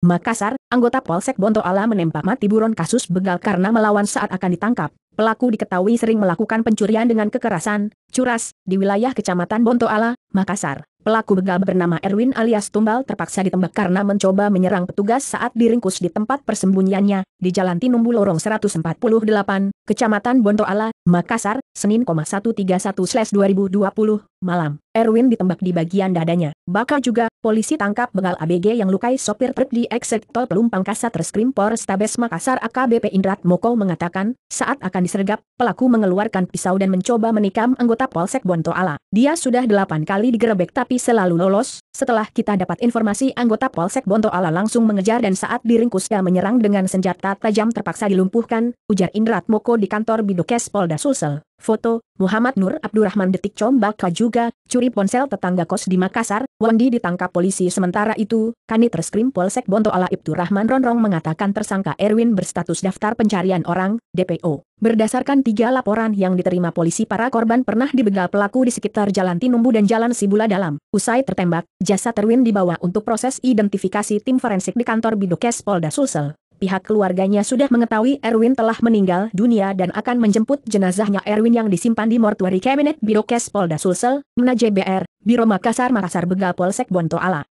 Makassar, anggota Polsek Bontoala Ala menembak mati buron kasus begal karena melawan saat akan ditangkap. Pelaku diketahui sering melakukan pencurian dengan kekerasan, curas, di wilayah kecamatan Bontoala, Makassar. Pelaku begal bernama Erwin alias Tumbal terpaksa ditembak karena mencoba menyerang petugas saat diringkus di tempat persembunyiannya, di Jalan Tinumbu Lorong 148, Kecamatan Bontoala, Ala, Makassar, 131 2020 malam, Erwin ditembak di bagian dadanya. Bakal juga, polisi tangkap begal ABG yang lukai sopir truk di eksek tol pelumpang kasat reskrim Polrestabes Makassar AKBP Indrat Moko mengatakan, saat akan disergap, pelaku mengeluarkan pisau dan mencoba menikam anggota Polsek Bontoala. Dia sudah delapan kali digerebek tapi selalu lolos, setelah kita dapat informasi anggota Polsek Bontoala langsung mengejar dan saat diringkus diringkusnya menyerang dengan senjata tajam terpaksa dilumpuhkan, ujar Indrat Moko di kantor Bidokes Polda Sulsel. Foto, Muhammad Nur Abdurrahman Detik Combaka juga, curi ponsel tetangga kos di Makassar, Wandi ditangkap polisi sementara itu, Kanit Reskrim Polsek Bonto ala Rahman Ronrong mengatakan tersangka Erwin berstatus daftar pencarian orang, DPO. Berdasarkan tiga laporan yang diterima polisi para korban pernah dibegal pelaku di sekitar Jalan Tinumbu dan Jalan Sibula Dalam. Usai tertembak, jasad Erwin dibawa untuk proses identifikasi tim forensik di kantor Bidokes Polda Sulsel pihak keluarganya sudah mengetahui Erwin telah meninggal dunia dan akan menjemput jenazahnya Erwin yang disimpan di mortuary Kabinet Birokes Polda Sulsel, Mena JBR, Biro Makassar Makassar Begal Polsek Bontoala.